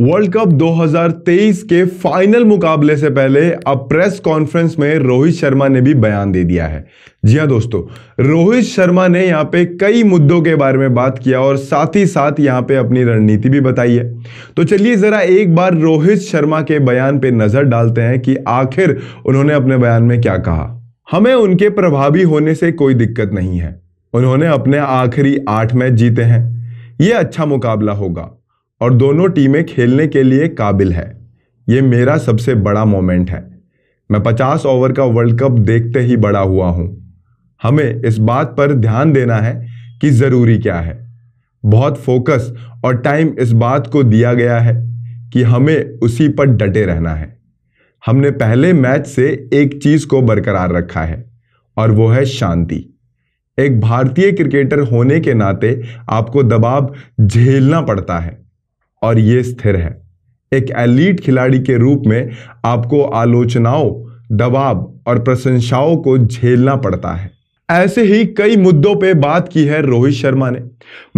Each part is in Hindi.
वर्ल्ड कप 2023 के फाइनल मुकाबले से पहले अब प्रेस कॉन्फ्रेंस में रोहित शर्मा ने भी बयान दे दिया है जी हाँ दोस्तों रोहित शर्मा ने यहाँ पे कई मुद्दों के बारे में बात किया और साथ ही साथ यहाँ पे अपनी रणनीति भी बताई है तो चलिए ज़रा एक बार रोहित शर्मा के बयान पे नज़र डालते हैं कि आखिर उन्होंने अपने बयान में क्या कहा हमें उनके प्रभावी होने से कोई दिक्कत नहीं है उन्होंने अपने आखिरी आठ मैच जीते हैं ये अच्छा मुकाबला होगा और दोनों टीमें खेलने के लिए काबिल है ये मेरा सबसे बड़ा मोमेंट है मैं 50 ओवर का वर्ल्ड कप देखते ही बड़ा हुआ हूँ हमें इस बात पर ध्यान देना है कि ज़रूरी क्या है बहुत फोकस और टाइम इस बात को दिया गया है कि हमें उसी पर डटे रहना है हमने पहले मैच से एक चीज़ को बरकरार रखा है और वो है शांति एक भारतीय क्रिकेटर होने के नाते आपको दबाव झेलना पड़ता है और ये स्थिर है एक एलीट खिलाड़ी के रूप में आपको आलोचनाओं दबाव और प्रशंसाओं को झेलना पड़ता है ऐसे ही कई मुद्दों पे बात की है रोहित शर्मा ने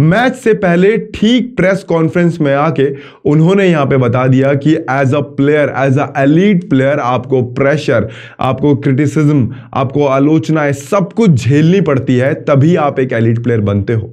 मैच से पहले ठीक प्रेस कॉन्फ्रेंस में आके उन्होंने यहां पे बता दिया कि as a player as a elite player आपको प्रेशर आपको क्रिटिसिज्म आपको आलोचनाएं सब कुछ झेलनी पड़ती है तभी आप एक एलीट प्लेयर बनते हो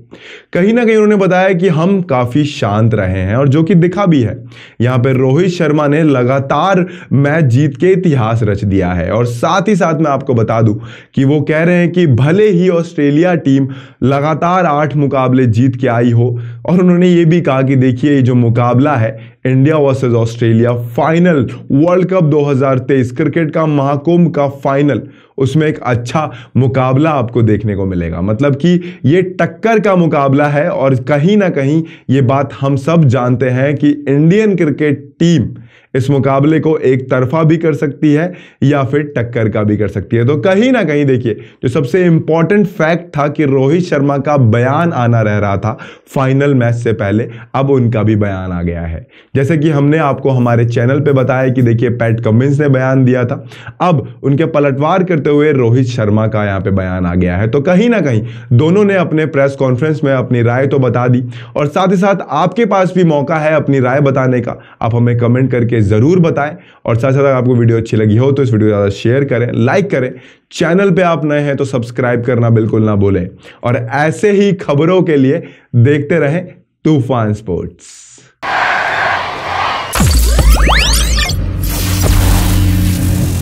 कहीं ना कहीं उन्होंने बताया कि हम काफ़ी शांत रहे हैं और जो कि दिखा भी है यहां पर रोहित शर्मा ने लगातार मैच जीत के इतिहास रच दिया है और साथ ही साथ मैं आपको बता दू कि वो कह रहे हैं कि भले ही ऑस्ट्रेलिया टीम लगातार आठ मुकाबले जीत के आई हो और उन्होंने ये भी कहा कि देखिए ये जो मुकाबला है India versus Australia final world cup 2023 cricket का महाकुंभ का फाइनल उसमें एक अच्छा मुकाबला आपको देखने को मिलेगा मतलब कि ये टक्कर का मुकाबला है और कहीं ना कहीं ये बात हम सब जानते हैं कि इंडियन क्रिकेट टीम इस मुकाबले को एक तरफा भी कर सकती है या फिर टक्कर का भी कर सकती है तो कहीं ना कहीं देखिए जो सबसे इंपॉर्टेंट फैक्ट था कि रोहित शर्मा का बयान आना रह रहा था फाइनल मैच से पहले अब उनका भी बयान आ गया है जैसे कि हमने आपको हमारे चैनल पर बताया कि देखिए पैट कमिंस ने बयान दिया था अब उनके पलटवार करते हुए रोहित शर्मा का यहां पर बयान आ गया है तो कहीं ना कहीं दोनों ने अपने प्रेस कॉन्फ्रेंस में अपनी राय तो बता दी और साथ ही साथ आपके पास भी मौका है अपनी राय बताने का आप हमें कमेंट करके ज़रूर बताएं और साथ साथ आपको वीडियो अच्छी लगी हो तो इस वीडियो को ज़्यादा शेयर करें लाइक करें चैनल पे आप नए हैं तो सब्सक्राइब करना बिल्कुल ना भूलें और ऐसे ही खबरों के लिए देखते रहें तूफान स्पोर्ट्स